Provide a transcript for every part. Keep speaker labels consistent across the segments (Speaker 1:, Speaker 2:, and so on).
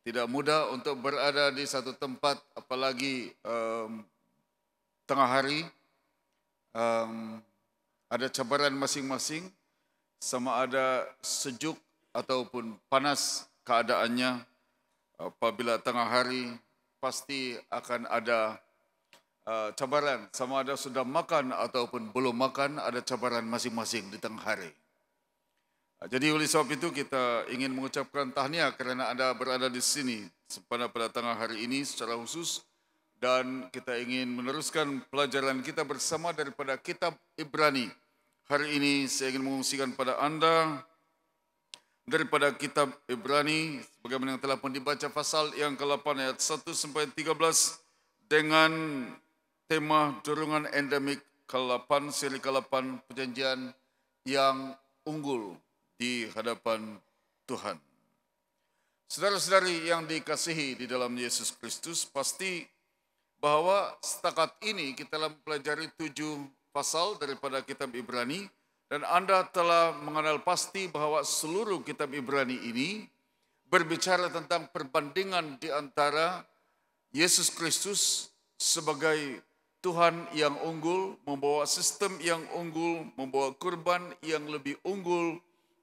Speaker 1: Tidak mudah untuk berada di satu tempat, apalagi um, tengah hari. Um, ada cabaran masing-masing, sama ada sejuk ataupun panas keadaannya. Apabila tengah hari, pasti akan ada uh, cabaran. Sama ada sudah makan ataupun belum makan, ada cabaran masing-masing di tengah hari. Nah, jadi oleh sebab itu kita ingin mengucapkan tahniah kerana Anda berada di sini pada tanggal hari ini secara khusus dan kita ingin meneruskan pelajaran kita bersama daripada kitab Ibrani. Hari ini saya ingin mengungsikan pada anda daripada kitab Ibrani sebagaimana yang telah pun dibaca pasal yang ke-8 ayat 1 sampai 13 dengan tema dorongan endemik ke-8 seri ke-8 perjanjian yang unggul di hadapan Tuhan. Saudara-saudari yang dikasihi di dalam Yesus Kristus, pasti bahwa setakat ini kita telah mempelajari tujuh pasal daripada kitab Ibrani dan Anda telah mengenal pasti bahwa seluruh kitab Ibrani ini berbicara tentang perbandingan di antara Yesus Kristus sebagai Tuhan yang unggul, membawa sistem yang unggul, membawa kurban yang lebih unggul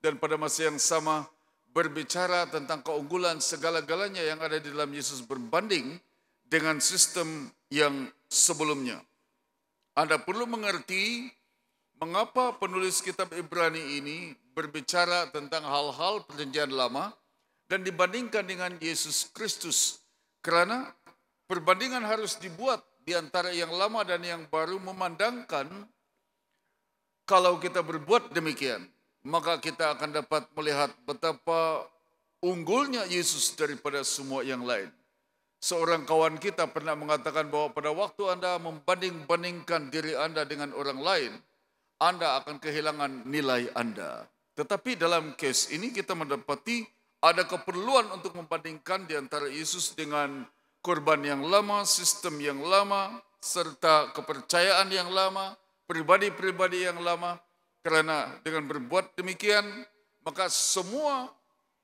Speaker 1: dan pada masa yang sama berbicara tentang keunggulan segala-galanya yang ada di dalam Yesus berbanding dengan sistem yang sebelumnya. Anda perlu mengerti mengapa penulis kitab Ibrani ini berbicara tentang hal-hal perjanjian lama dan dibandingkan dengan Yesus Kristus. Karena perbandingan harus dibuat di antara yang lama dan yang baru memandangkan kalau kita berbuat demikian maka kita akan dapat melihat betapa unggulnya Yesus daripada semua yang lain. Seorang kawan kita pernah mengatakan bahwa pada waktu Anda membanding-bandingkan diri Anda dengan orang lain, Anda akan kehilangan nilai Anda. Tetapi dalam case ini kita mendapati ada keperluan untuk membandingkan di antara Yesus dengan korban yang lama, sistem yang lama, serta kepercayaan yang lama, pribadi-pribadi yang lama, karena dengan berbuat demikian, maka semua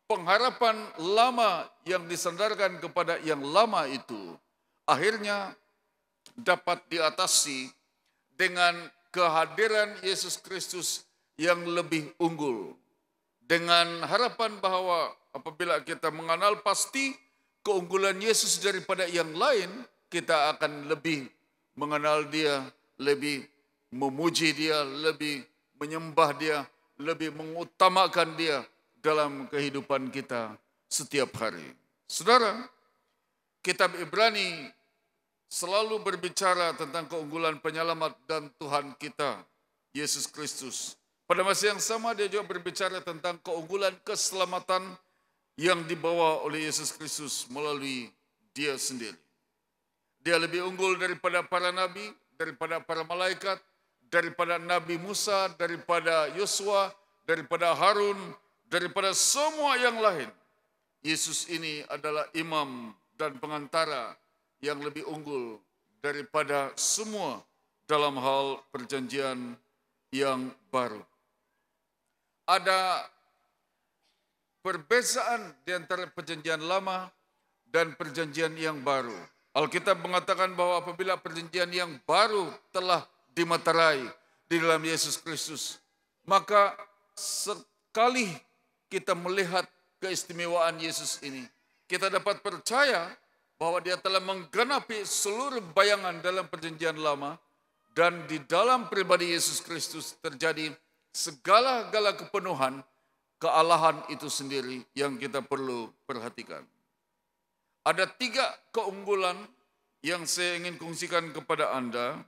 Speaker 1: pengharapan lama yang disandarkan kepada yang lama itu akhirnya dapat diatasi dengan kehadiran Yesus Kristus yang lebih unggul. Dengan harapan bahwa apabila kita mengenal pasti keunggulan Yesus daripada yang lain, kita akan lebih mengenal dia, lebih memuji dia, lebih menyembah dia, lebih mengutamakan dia dalam kehidupan kita setiap hari. Saudara, kitab Ibrani selalu berbicara tentang keunggulan penyelamat dan Tuhan kita, Yesus Kristus. Pada masa yang sama dia juga berbicara tentang keunggulan keselamatan yang dibawa oleh Yesus Kristus melalui dia sendiri. Dia lebih unggul daripada para nabi, daripada para malaikat, daripada Nabi Musa, daripada Yosua, daripada Harun, daripada semua yang lain. Yesus ini adalah imam dan pengantara yang lebih unggul daripada semua dalam hal perjanjian yang baru. Ada perbezaan di antara perjanjian lama dan perjanjian yang baru. Alkitab mengatakan bahwa apabila perjanjian yang baru telah dimeterai di dalam Yesus Kristus. Maka sekali kita melihat keistimewaan Yesus ini, kita dapat percaya bahwa dia telah menggenapi seluruh bayangan dalam perjanjian lama dan di dalam pribadi Yesus Kristus terjadi segala-gala kepenuhan kealahan itu sendiri yang kita perlu perhatikan. Ada tiga keunggulan yang saya ingin kongsikan kepada Anda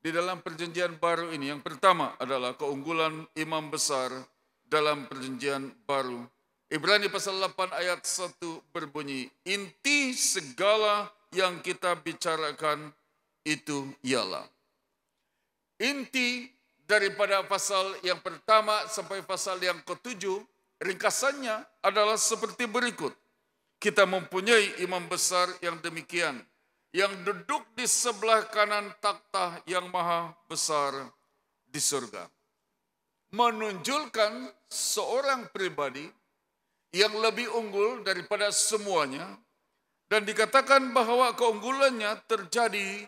Speaker 1: di dalam perjanjian baru ini yang pertama adalah keunggulan imam besar dalam perjanjian baru. Ibrani pasal 8 ayat 1 berbunyi, inti segala yang kita bicarakan itu ialah. Inti daripada pasal yang pertama sampai pasal yang ketujuh, ringkasannya adalah seperti berikut. Kita mempunyai imam besar yang demikian yang duduk di sebelah kanan takhta yang maha besar di surga. Menunjukkan seorang pribadi yang lebih unggul daripada semuanya dan dikatakan bahwa keunggulannya terjadi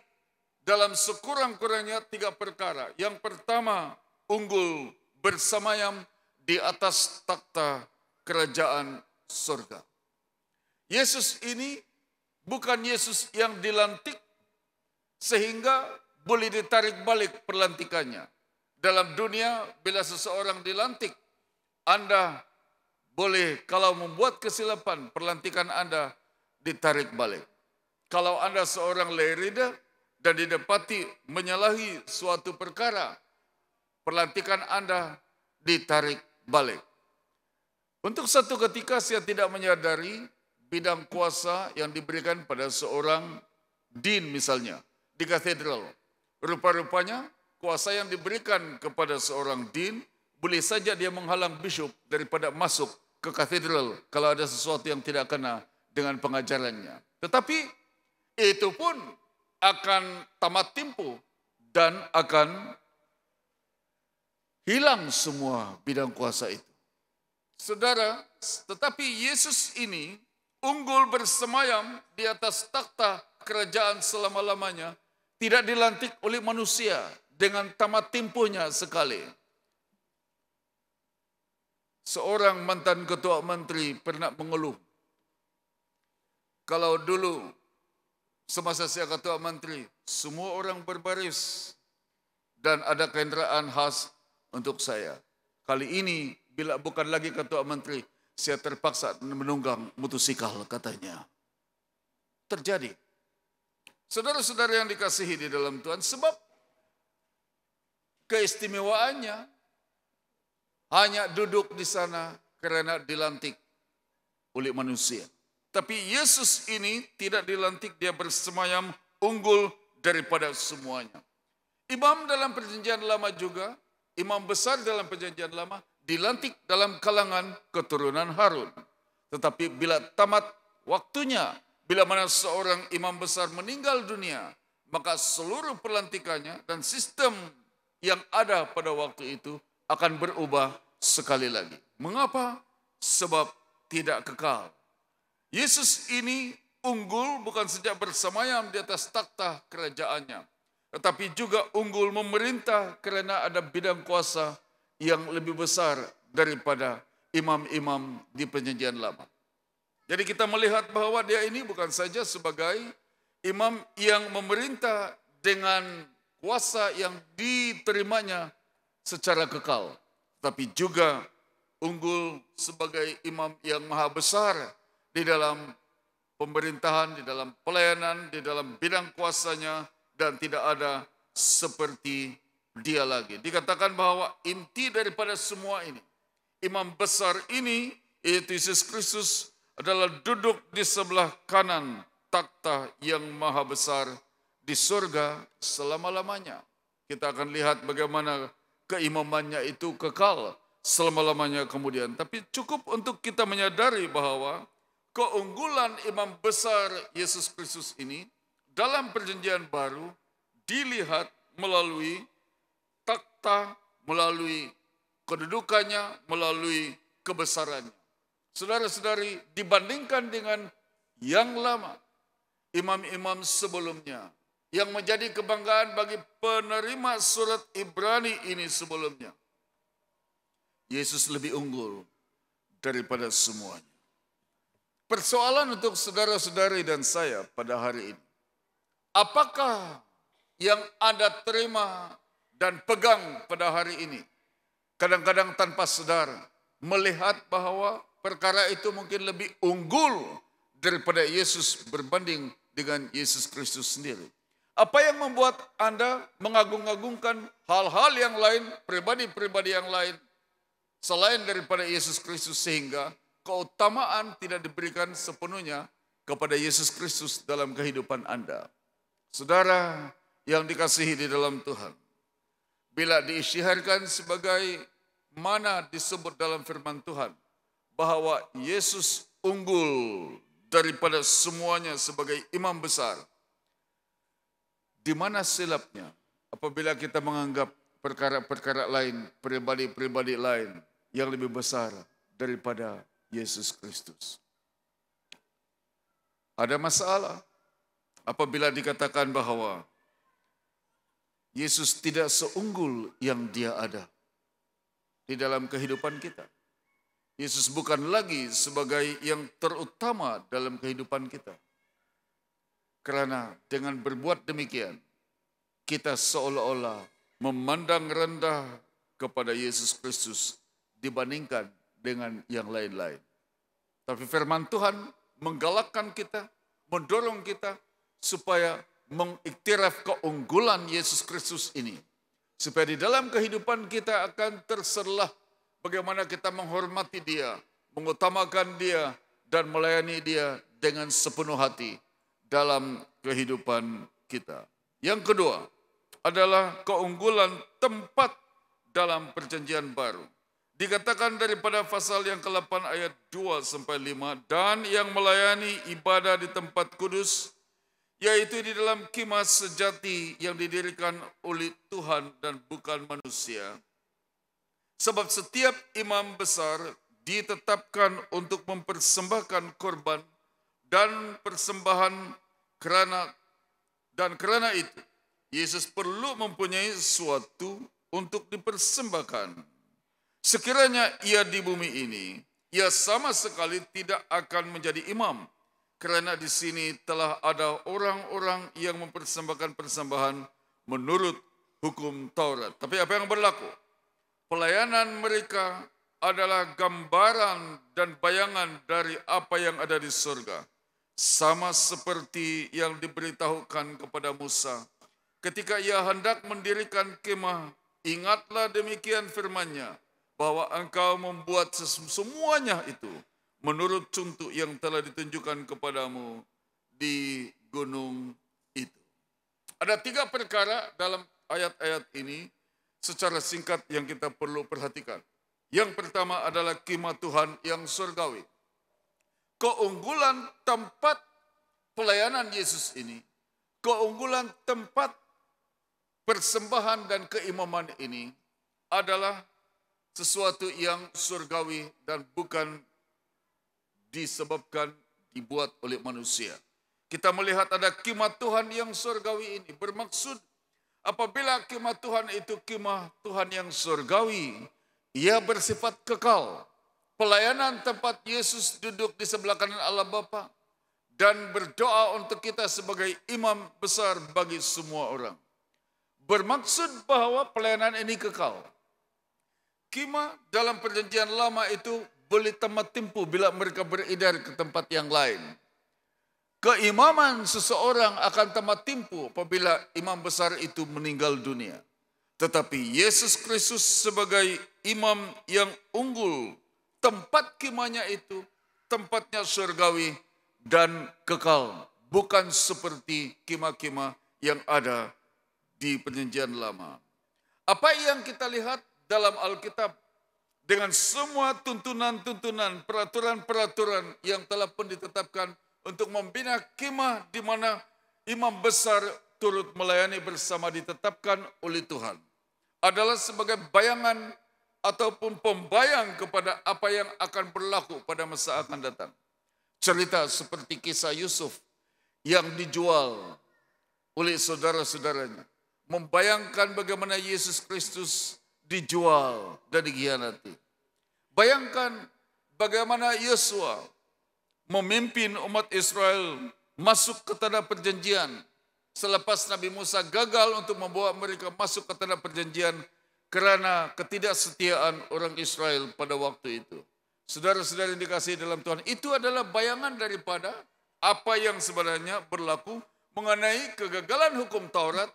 Speaker 1: dalam sekurang-kurangnya tiga perkara. Yang pertama, unggul bersamayam di atas takhta kerajaan surga. Yesus ini bukan Yesus yang dilantik sehingga boleh ditarik balik perlantikannya. Dalam dunia bila seseorang dilantik, Anda boleh kalau membuat kesilapan perlantikan Anda ditarik balik. Kalau Anda seorang lerida dan didapati menyalahi suatu perkara, perlantikan Anda ditarik balik. Untuk satu ketika saya tidak menyadari bidang kuasa yang diberikan pada seorang din misalnya di katedral. Rupa-rupanya kuasa yang diberikan kepada seorang din boleh saja dia menghalang bishop daripada masuk ke katedral kalau ada sesuatu yang tidak kena dengan pengajarannya. Tetapi itu pun akan tamat timpu dan akan hilang semua bidang kuasa itu. Saudara, tetapi Yesus ini unggul bersemayam di atas takhta kerajaan selama-lamanya, tidak dilantik oleh manusia dengan tamat timpunya sekali. Seorang mantan ketua menteri pernah mengeluh, kalau dulu semasa saya ketua menteri, semua orang berbaris dan ada kendaraan khas untuk saya. Kali ini bila bukan lagi ketua menteri, saya terpaksa menunggang mutusikal katanya. Terjadi. Saudara-saudara yang dikasihi di dalam Tuhan sebab keistimewaannya hanya duduk di sana karena dilantik oleh manusia. Tapi Yesus ini tidak dilantik, dia bersemayam unggul daripada semuanya. Imam dalam perjanjian lama juga, imam besar dalam perjanjian lama dilantik dalam kalangan keturunan Harun. Tetapi bila tamat waktunya, bila mana seorang imam besar meninggal dunia, maka seluruh pelantikannya dan sistem yang ada pada waktu itu akan berubah sekali lagi. Mengapa? Sebab tidak kekal. Yesus ini unggul bukan sejak bersemayam di atas takhta kerajaannya, tetapi juga unggul memerintah karena ada bidang kuasa yang lebih besar daripada imam-imam di penyajian lama. Jadi kita melihat bahwa dia ini bukan saja sebagai imam yang memerintah dengan kuasa yang diterimanya secara kekal, tapi juga unggul sebagai imam yang maha besar di dalam pemerintahan, di dalam pelayanan, di dalam bidang kuasanya, dan tidak ada seperti dia lagi. Dikatakan bahwa inti daripada semua ini, imam besar ini, yaitu Yesus Kristus, adalah duduk di sebelah kanan takhta yang maha besar di surga selama-lamanya. Kita akan lihat bagaimana keimamannya itu kekal selama-lamanya kemudian. Tapi cukup untuk kita menyadari bahwa keunggulan imam besar Yesus Kristus ini dalam perjanjian baru dilihat melalui takhta, melalui kedudukannya, melalui kebesarannya. Saudara-saudari, dibandingkan dengan yang lama, imam-imam sebelumnya, yang menjadi kebanggaan bagi penerima surat Ibrani ini sebelumnya. Yesus lebih unggul daripada semuanya. Persoalan untuk saudara-saudari dan saya pada hari ini, apakah yang Anda terima dan pegang pada hari ini. Kadang-kadang tanpa sadar melihat bahwa perkara itu mungkin lebih unggul daripada Yesus berbanding dengan Yesus Kristus sendiri. Apa yang membuat Anda mengagung-agungkan hal-hal yang lain, pribadi-pribadi yang lain, selain daripada Yesus Kristus sehingga keutamaan tidak diberikan sepenuhnya kepada Yesus Kristus dalam kehidupan Anda. Saudara yang dikasihi di dalam Tuhan. Bila diisytiharkan sebagai mana disebut dalam firman Tuhan bahwa Yesus unggul daripada semuanya sebagai imam besar. Di mana silapnya apabila kita menganggap perkara-perkara lain, pribadi-pribadi lain yang lebih besar daripada Yesus Kristus. Ada masalah apabila dikatakan bahwa Yesus tidak seunggul yang dia ada di dalam kehidupan kita. Yesus bukan lagi sebagai yang terutama dalam kehidupan kita. Karena dengan berbuat demikian, kita seolah-olah memandang rendah kepada Yesus Kristus dibandingkan dengan yang lain-lain. Tapi firman Tuhan menggalakkan kita, mendorong kita supaya mengiktiraf keunggulan Yesus Kristus ini. Supaya di dalam kehidupan kita akan terserlah bagaimana kita menghormati dia, mengutamakan dia, dan melayani dia dengan sepenuh hati dalam kehidupan kita. Yang kedua adalah keunggulan tempat dalam perjanjian baru. Dikatakan daripada pasal yang ke-8 ayat 2 sampai 5 dan yang melayani ibadah di tempat kudus yaitu di dalam kimas sejati yang didirikan oleh Tuhan dan bukan manusia. Sebab setiap imam besar ditetapkan untuk mempersembahkan korban dan persembahan kerana dan kerana itu Yesus perlu mempunyai sesuatu untuk dipersembahkan. Sekiranya ia di bumi ini, ia sama sekali tidak akan menjadi imam karena di sini telah ada orang-orang yang mempersembahkan persembahan menurut hukum Taurat. Tapi apa yang berlaku? Pelayanan mereka adalah gambaran dan bayangan dari apa yang ada di surga. Sama seperti yang diberitahukan kepada Musa. Ketika ia hendak mendirikan kemah, ingatlah demikian firmannya, bahwa engkau membuat semuanya itu menurut contoh yang telah ditunjukkan kepadamu di gunung itu. Ada tiga perkara dalam ayat-ayat ini secara singkat yang kita perlu perhatikan. Yang pertama adalah kima Tuhan yang surgawi. Keunggulan tempat pelayanan Yesus ini, keunggulan tempat persembahan dan keimaman ini adalah sesuatu yang surgawi dan bukan disebabkan dibuat oleh manusia. Kita melihat ada kima Tuhan yang surgawi ini. Bermaksud apabila kima Tuhan itu kima Tuhan yang surgawi, ia bersifat kekal. Pelayanan tempat Yesus duduk di sebelah kanan Allah Bapa dan berdoa untuk kita sebagai imam besar bagi semua orang. Bermaksud bahwa pelayanan ini kekal. Kima dalam perjanjian lama itu boleh tamat tempuh bila mereka beredar ke tempat yang lain. Keimaman seseorang akan tamat tempuh apabila imam besar itu meninggal dunia. Tetapi Yesus Kristus sebagai imam yang unggul, tempat kimanya itu, tempatnya surgawi dan kekal. Bukan seperti kima-kima yang ada di perjanjian lama. Apa yang kita lihat dalam Alkitab dengan semua tuntunan-tuntunan, peraturan-peraturan yang telah pun ditetapkan untuk membina kemah di mana imam besar turut melayani bersama ditetapkan oleh Tuhan. Adalah sebagai bayangan ataupun pembayang kepada apa yang akan berlaku pada masa akan datang. Cerita seperti kisah Yusuf yang dijual oleh saudara-saudaranya. Membayangkan bagaimana Yesus Kristus dijual dan dikhianati. Bayangkan bagaimana Yosua memimpin umat Israel masuk ke tanah perjanjian selepas Nabi Musa gagal untuk membawa mereka masuk ke tanah perjanjian kerana ketidaksetiaan orang Israel pada waktu itu. Saudara-saudara yang dikasihi dalam Tuhan, itu adalah bayangan daripada apa yang sebenarnya berlaku mengenai kegagalan hukum Taurat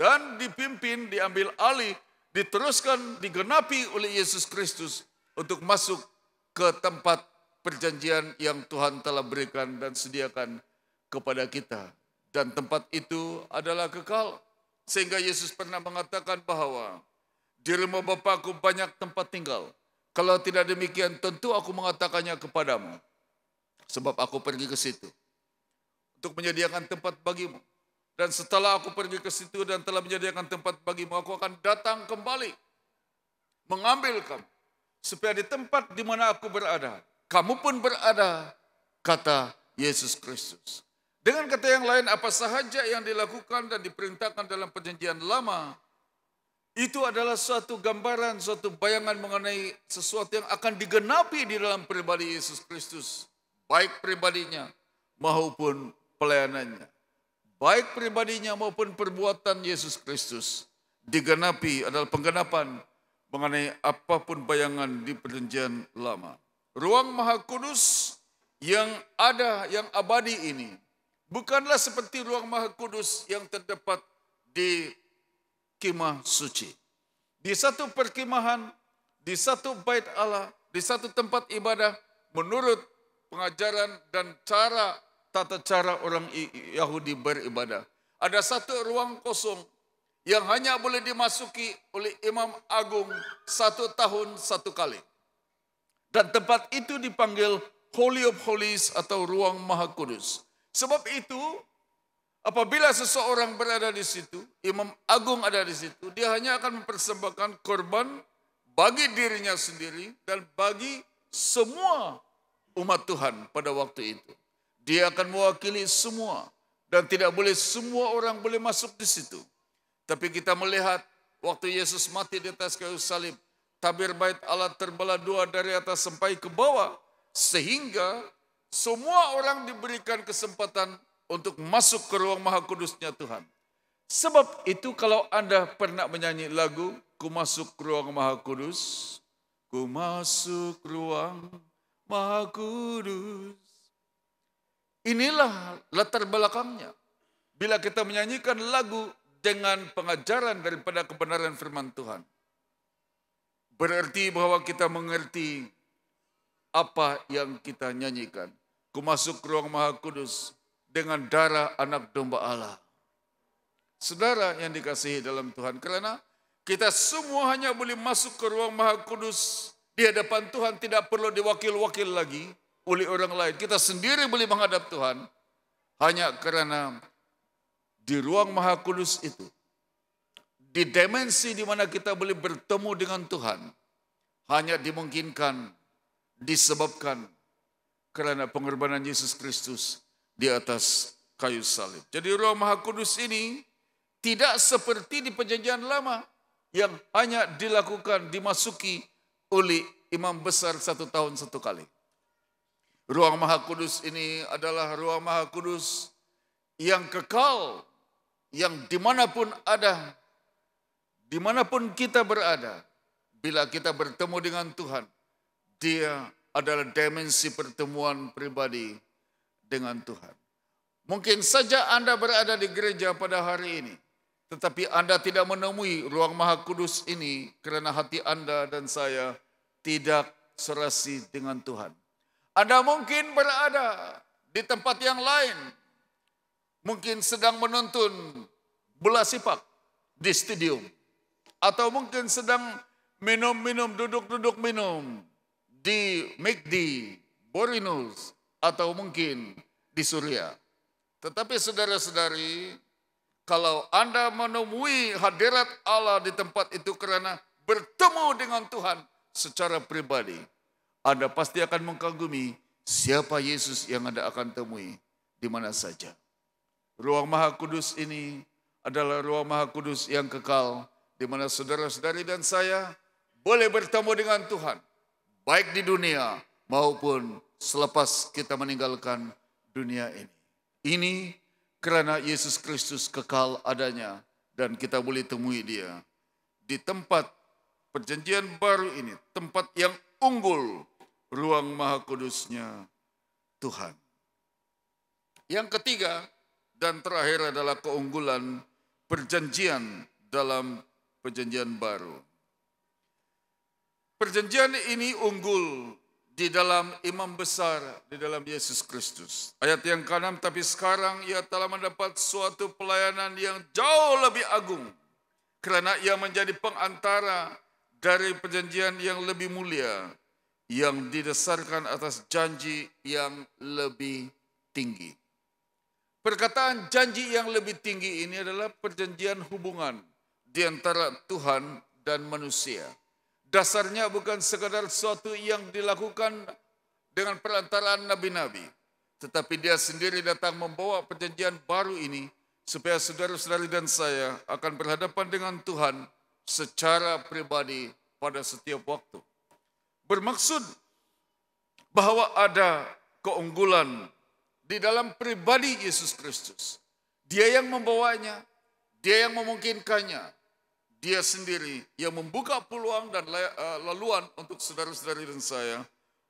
Speaker 1: dan dipimpin, diambil alih, diteruskan, digenapi oleh Yesus Kristus untuk masuk ke tempat perjanjian yang Tuhan telah berikan dan sediakan kepada kita. Dan tempat itu adalah kekal. Sehingga Yesus pernah mengatakan bahwa di rumah Bapakku banyak tempat tinggal. Kalau tidak demikian tentu aku mengatakannya kepadamu. Sebab aku pergi ke situ. Untuk menyediakan tempat bagimu. Dan setelah aku pergi ke situ dan telah menyediakan tempat bagimu, aku akan datang kembali. Mengambil kamu supaya di tempat di mana aku berada, kamu pun berada, kata Yesus Kristus. Dengan kata yang lain, apa sahaja yang dilakukan dan diperintahkan dalam perjanjian lama, itu adalah suatu gambaran, suatu bayangan mengenai sesuatu yang akan digenapi di dalam pribadi Yesus Kristus. Baik pribadinya maupun pelayanannya. Baik pribadinya maupun perbuatan Yesus Kristus. Digenapi adalah penggenapan mengenai apapun bayangan di perjanjian lama. Ruang maha kudus yang ada, yang abadi ini, bukanlah seperti ruang maha kudus yang terdapat di kemah suci. Di satu perkemahan, di satu bait Allah, di satu tempat ibadah, menurut pengajaran dan cara tata cara orang Yahudi beribadah. Ada satu ruang kosong yang hanya boleh dimasuki oleh Imam Agung satu tahun satu kali. Dan tempat itu dipanggil Holy of Holies atau Ruang Maha Kudus. Sebab itu apabila seseorang berada di situ, Imam Agung ada di situ, dia hanya akan mempersembahkan korban bagi dirinya sendiri dan bagi semua umat Tuhan pada waktu itu. Dia akan mewakili semua dan tidak boleh semua orang boleh masuk di situ. Tapi kita melihat waktu Yesus mati di atas kayu salib, tabir bait Allah terbelah dua dari atas sampai ke bawah sehingga semua orang diberikan kesempatan untuk masuk ke ruang maha kudusnya Tuhan. Sebab itu kalau Anda pernah menyanyi lagu, ku masuk ruang maha kudus, ku masuk ruang maha kudus. Inilah latar belakangnya. Bila kita menyanyikan lagu dengan pengajaran daripada kebenaran firman Tuhan. Berarti bahwa kita mengerti apa yang kita nyanyikan. Ku masuk ruang maha kudus dengan darah anak domba Allah. Saudara yang dikasihi dalam Tuhan, karena kita semua hanya boleh masuk ke ruang maha kudus di hadapan Tuhan, tidak perlu diwakil-wakil lagi oleh orang lain. Kita sendiri boleh menghadap Tuhan hanya karena di ruang maha kudus itu, di dimensi di mana kita boleh bertemu dengan Tuhan, hanya dimungkinkan, disebabkan karena pengorbanan Yesus Kristus di atas kayu salib. Jadi ruang maha kudus ini tidak seperti di perjanjian lama yang hanya dilakukan, dimasuki oleh imam besar satu tahun satu kali. Ruang maha kudus ini adalah ruang maha kudus yang kekal yang dimanapun ada, dimanapun kita berada, bila kita bertemu dengan Tuhan, dia adalah dimensi pertemuan pribadi dengan Tuhan. Mungkin saja Anda berada di gereja pada hari ini, tetapi Anda tidak menemui ruang maha kudus ini karena hati Anda dan saya tidak serasi dengan Tuhan. Anda mungkin berada di tempat yang lain, Mungkin sedang menonton bola sepak di stadium. Atau mungkin sedang minum-minum, duduk-duduk minum di McD, Borinus, atau mungkin di Suria. Tetapi saudara-saudari, kalau Anda menemui hadirat Allah di tempat itu karena bertemu dengan Tuhan secara pribadi, Anda pasti akan mengkagumi siapa Yesus yang Anda akan temui di mana saja. Ruang Maha Kudus ini adalah ruang Maha Kudus yang kekal, di mana saudara-saudari dan saya boleh bertemu dengan Tuhan, baik di dunia maupun selepas kita meninggalkan dunia ini. Ini karena Yesus Kristus kekal adanya dan kita boleh temui dia di tempat perjanjian baru ini, tempat yang unggul, ruang maha kudusnya Tuhan. Yang ketiga, dan terakhir adalah keunggulan perjanjian dalam perjanjian baru. Perjanjian ini unggul di dalam imam besar di dalam Yesus Kristus. Ayat yang ke-6 tapi sekarang ia telah mendapat suatu pelayanan yang jauh lebih agung karena ia menjadi pengantara dari perjanjian yang lebih mulia yang didasarkan atas janji yang lebih tinggi. Perkataan janji yang lebih tinggi ini adalah perjanjian hubungan di antara Tuhan dan manusia. Dasarnya bukan sekadar sesuatu yang dilakukan dengan perantaraan nabi-nabi. Tetapi dia sendiri datang membawa perjanjian baru ini supaya saudara-saudari dan saya akan berhadapan dengan Tuhan secara pribadi pada setiap waktu. Bermaksud bahwa ada keunggulan di dalam pribadi Yesus Kristus. Dia yang membawanya, dia yang memungkinkannya, dia sendiri yang membuka peluang dan laluan eh, untuk saudara-saudari dan saya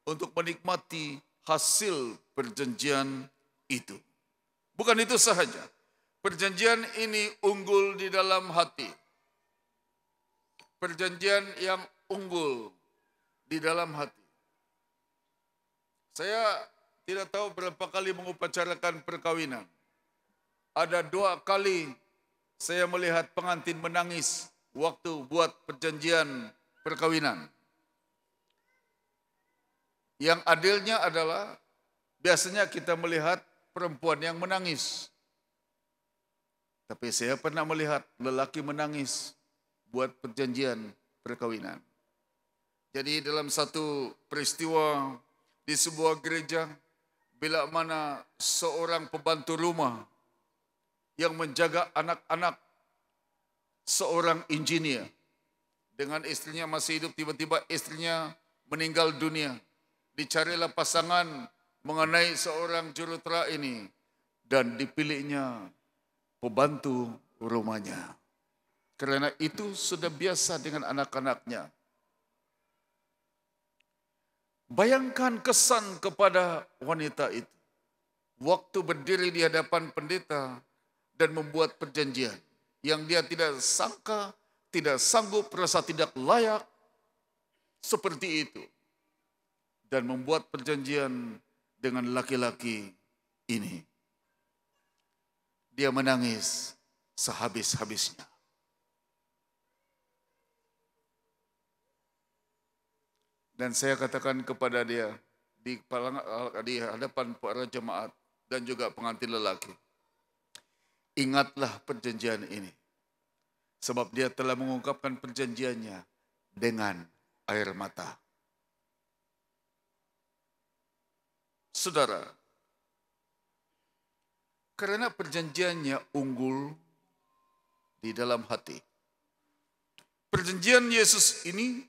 Speaker 1: untuk menikmati hasil perjanjian itu. Bukan itu sahaja. Perjanjian ini unggul di dalam hati. Perjanjian yang unggul di dalam hati. Saya tidak tahu berapa kali mengupacarakan perkawinan. Ada dua kali saya melihat pengantin menangis waktu buat perjanjian perkawinan. Yang adilnya adalah biasanya kita melihat perempuan yang menangis. Tapi saya pernah melihat lelaki menangis buat perjanjian perkawinan. Jadi dalam satu peristiwa di sebuah gereja, bila mana seorang pembantu rumah yang menjaga anak-anak seorang engineer dengan istrinya masih hidup tiba-tiba istrinya meninggal dunia dicarilah pasangan mengenai seorang jurutera ini dan dipilihnya pembantu rumahnya kerana itu sudah biasa dengan anak-anaknya Bayangkan kesan kepada wanita itu. Waktu berdiri di hadapan pendeta dan membuat perjanjian yang dia tidak sangka, tidak sanggup, rasa tidak layak seperti itu. Dan membuat perjanjian dengan laki-laki ini. Dia menangis sehabis-habisnya. Dan saya katakan kepada dia di, di hadapan para jemaat dan juga pengantin lelaki. Ingatlah perjanjian ini. Sebab dia telah mengungkapkan perjanjiannya dengan air mata. Saudara, karena perjanjiannya unggul di dalam hati. Perjanjian Yesus ini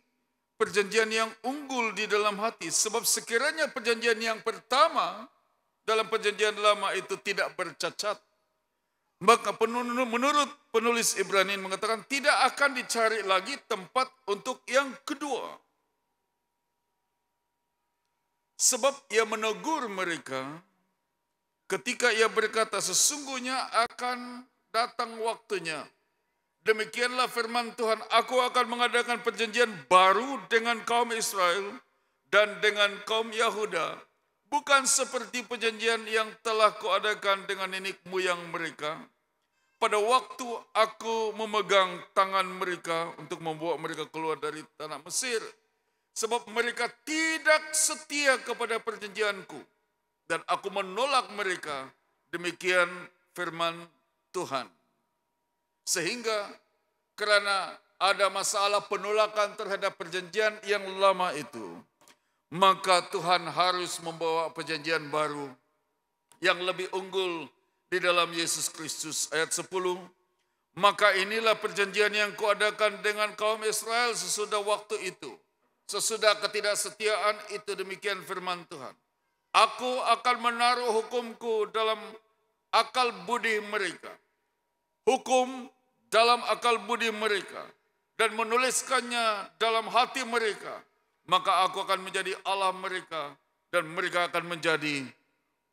Speaker 1: perjanjian yang unggul di dalam hati. Sebab sekiranya perjanjian yang pertama dalam perjanjian lama itu tidak bercacat, maka menurut penulis Ibrani mengatakan tidak akan dicari lagi tempat untuk yang kedua. Sebab ia menegur mereka ketika ia berkata sesungguhnya akan datang waktunya Demikianlah firman Tuhan, aku akan mengadakan perjanjian baru dengan kaum Israel dan dengan kaum Yahuda. Bukan seperti perjanjian yang telah kuadakan dengan nenek moyang mereka. Pada waktu aku memegang tangan mereka untuk membawa mereka keluar dari tanah Mesir. Sebab mereka tidak setia kepada perjanjianku. Dan aku menolak mereka. Demikian firman Tuhan. Sehingga karena ada masalah penolakan terhadap perjanjian yang lama itu, maka Tuhan harus membawa perjanjian baru yang lebih unggul di dalam Yesus Kristus. Ayat 10, maka inilah perjanjian yang kuadakan dengan kaum Israel sesudah waktu itu. Sesudah ketidaksetiaan itu demikian firman Tuhan. Aku akan menaruh hukumku dalam akal budi mereka. Hukum dalam akal budi mereka dan menuliskannya dalam hati mereka, maka aku akan menjadi Allah mereka dan mereka akan menjadi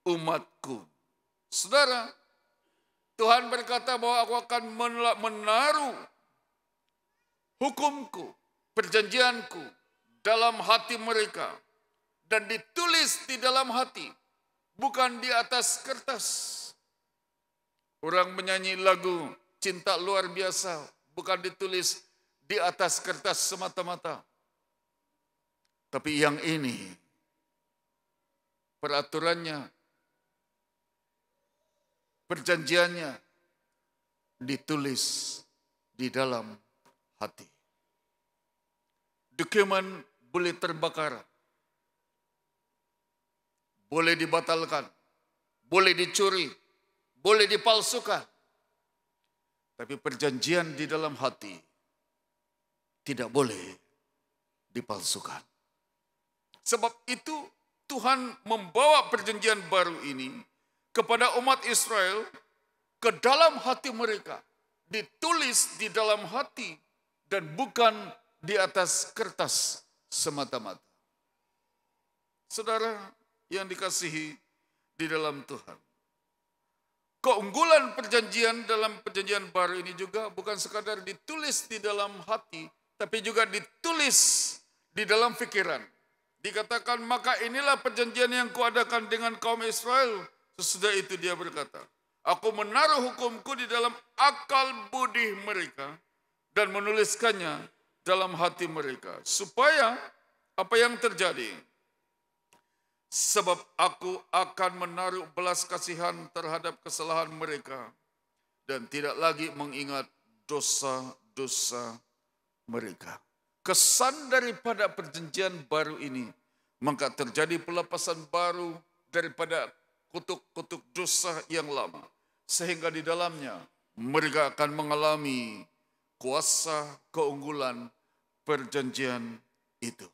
Speaker 1: umatku. Saudara, Tuhan berkata bahwa aku akan menaruh hukumku, perjanjianku dalam hati mereka dan ditulis di dalam hati, bukan di atas kertas. Orang menyanyi lagu cinta luar biasa, bukan ditulis di atas kertas semata-mata. Tapi yang ini, peraturannya, perjanjiannya ditulis di dalam hati. Dokumen boleh terbakar, boleh dibatalkan, boleh dicuri, boleh dipalsukan, tapi perjanjian di dalam hati tidak boleh dipalsukan. Sebab itu Tuhan membawa perjanjian baru ini kepada umat Israel ke dalam hati mereka. Ditulis di dalam hati dan bukan di atas kertas semata-mata. Saudara yang dikasihi di dalam Tuhan keunggulan perjanjian dalam perjanjian baru ini juga bukan sekadar ditulis di dalam hati, tapi juga ditulis di dalam pikiran. Dikatakan, maka inilah perjanjian yang kuadakan dengan kaum Israel. Sesudah itu dia berkata, Aku menaruh hukumku di dalam akal budi mereka dan menuliskannya dalam hati mereka. Supaya apa yang terjadi? sebab aku akan menaruh belas kasihan terhadap kesalahan mereka dan tidak lagi mengingat dosa-dosa mereka. Kesan daripada perjanjian baru ini, maka terjadi pelepasan baru daripada kutuk-kutuk dosa yang lama. Sehingga di dalamnya mereka akan mengalami kuasa keunggulan perjanjian itu.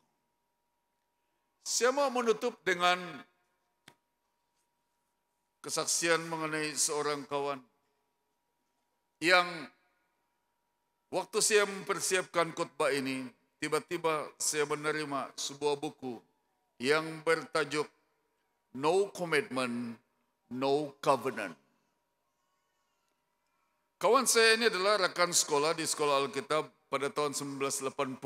Speaker 1: Saya mau menutup dengan kesaksian mengenai seorang kawan yang waktu saya mempersiapkan khotbah ini, tiba-tiba saya menerima sebuah buku yang bertajuk No Commitment, No Covenant. Kawan saya ini adalah rekan sekolah di sekolah Alkitab pada tahun 1982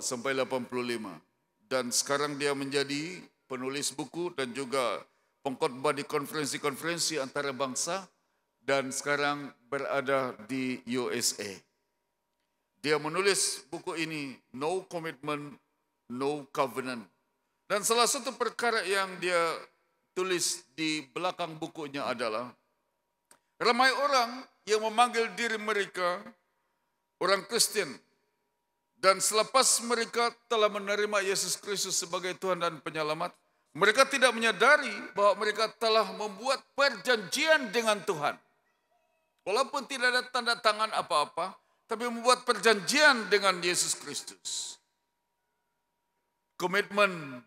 Speaker 1: sampai 85 dan sekarang dia menjadi penulis buku dan juga pengkhotbah di konferensi-konferensi antara bangsa dan sekarang berada di USA. Dia menulis buku ini No Commitment, No Covenant. Dan salah satu perkara yang dia tulis di belakang bukunya adalah ramai orang yang memanggil diri mereka orang Kristen dan selepas mereka telah menerima Yesus Kristus sebagai Tuhan dan penyelamat, mereka tidak menyadari bahwa mereka telah membuat perjanjian dengan Tuhan. Walaupun tidak ada tanda tangan apa-apa, tapi membuat perjanjian dengan Yesus Kristus. Komitmen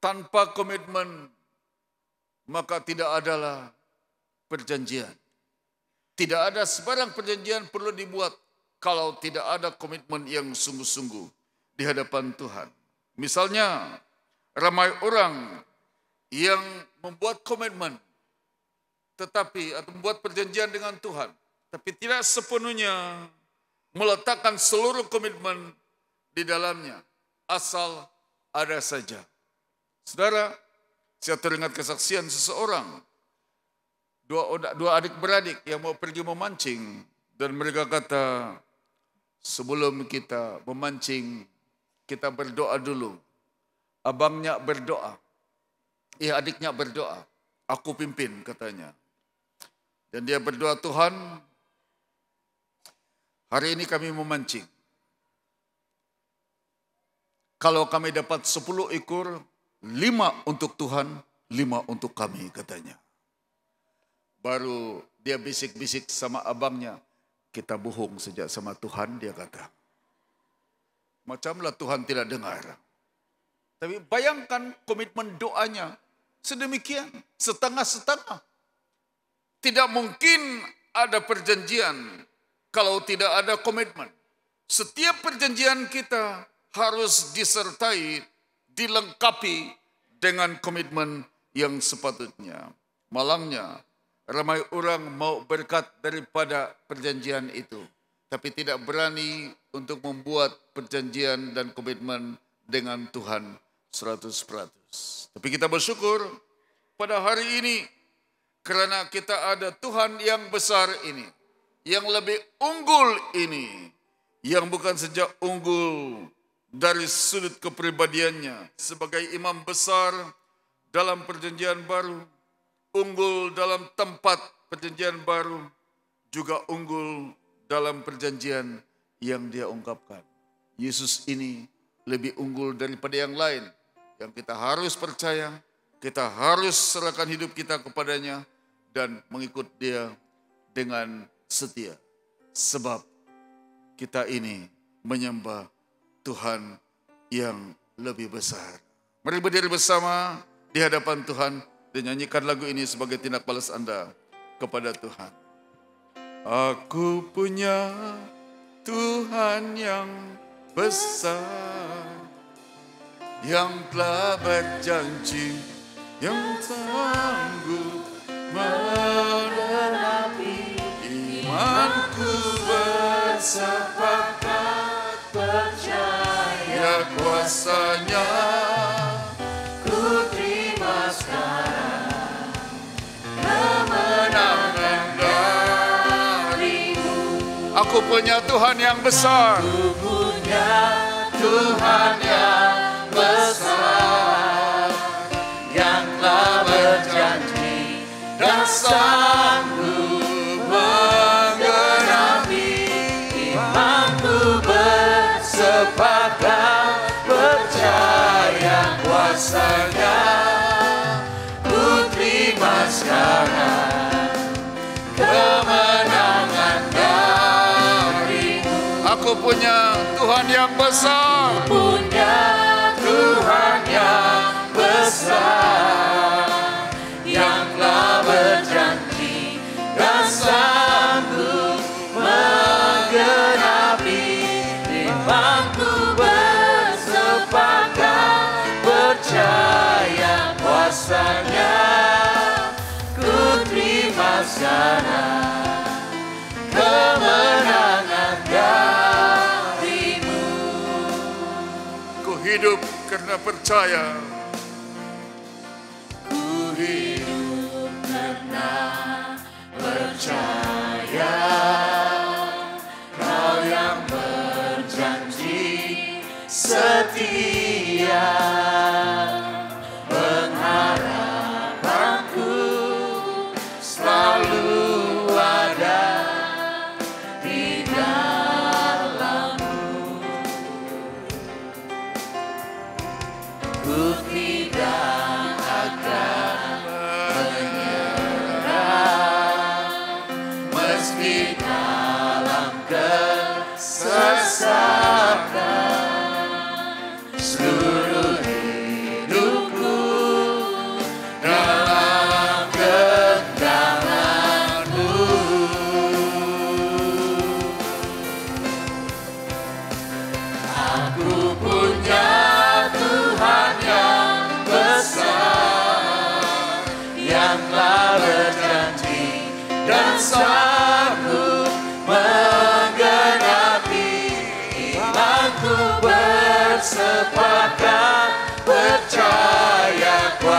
Speaker 1: tanpa komitmen maka tidak adalah perjanjian. Tidak ada sebarang perjanjian perlu dibuat kalau tidak ada komitmen yang sungguh-sungguh di hadapan Tuhan. Misalnya, ramai orang yang membuat komitmen tetapi atau membuat perjanjian dengan Tuhan, tapi tidak sepenuhnya meletakkan seluruh komitmen di dalamnya, asal ada saja. Saudara, saya teringat kesaksian seseorang, dua, dua adik beradik yang mau pergi memancing, dan mereka kata, Sebelum kita memancing, kita berdoa dulu. Abangnya berdoa. Iya adiknya berdoa. Aku pimpin katanya. Dan dia berdoa Tuhan, hari ini kami memancing. Kalau kami dapat sepuluh ekor, lima untuk Tuhan, lima untuk kami katanya. Baru dia bisik-bisik sama abangnya, kita bohong sejak sama Tuhan, dia kata. Macamlah Tuhan tidak dengar. Tapi bayangkan komitmen doanya sedemikian, setengah-setengah. Tidak mungkin ada perjanjian kalau tidak ada komitmen. Setiap perjanjian kita harus disertai, dilengkapi dengan komitmen yang sepatutnya. Malangnya, Ramai orang mau berkat daripada perjanjian itu, tapi tidak berani untuk membuat perjanjian dan komitmen dengan Tuhan 100%. Tapi kita bersyukur pada hari ini karena kita ada Tuhan yang besar ini, yang lebih unggul ini, yang bukan saja unggul dari sudut kepribadiannya sebagai imam besar dalam perjanjian baru, unggul dalam tempat perjanjian baru, juga unggul dalam perjanjian yang dia ungkapkan. Yesus ini lebih unggul daripada yang lain yang kita harus percaya, kita harus serahkan hidup kita kepadanya dan mengikut dia dengan setia. Sebab kita ini menyembah Tuhan yang lebih besar. Mari berdiri bersama di hadapan Tuhan dan nyanyikan lagu ini sebagai tindak balas Anda kepada Tuhan. Aku punya Tuhan yang besar yang telah berjanji yang sanggup
Speaker 2: menenapi imanku bersepakat percaya kuasanya Aku punya Tuhan yang besar. Aku punya Tuhan yang besar. Yang telah berjanji dan sanggup.
Speaker 1: Aku punya Tuhan yang besar. Punya
Speaker 2: Tuhan yang besar yang telah berjanji dan sanggup menggenapi imanku bersepakat percaya kuasanya ku terima sekarang. hidup karena percaya. Ku hidup karena percaya. Kau yang berjanji setia. who be us.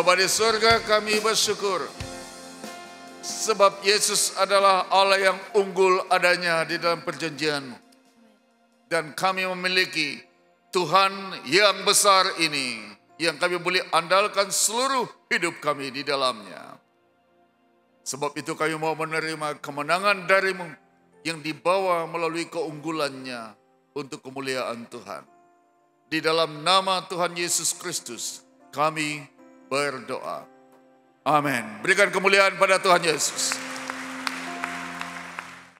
Speaker 1: Bapa di surga kami bersyukur. Sebab Yesus adalah Allah yang unggul adanya di dalam perjanjian Dan kami memiliki Tuhan yang besar ini. Yang kami boleh andalkan seluruh hidup kami di dalamnya. Sebab itu kami mau menerima kemenangan darimu yang dibawa melalui keunggulannya untuk kemuliaan Tuhan. Di dalam nama Tuhan Yesus Kristus, kami berdoa. Amin. Berikan kemuliaan pada Tuhan Yesus.